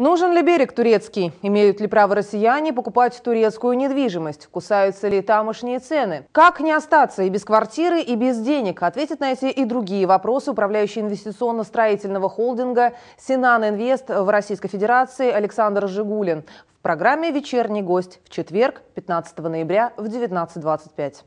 Нужен ли берег турецкий? Имеют ли право россияне покупать турецкую недвижимость? Кусаются ли тамошние цены? Как не остаться и без квартиры, и без денег? Ответит на эти и другие вопросы управляющий инвестиционно-строительного холдинга «Синан Инвест» в Российской Федерации Александр Жигулин. В программе «Вечерний гость» в четверг, 15 ноября в 19.25.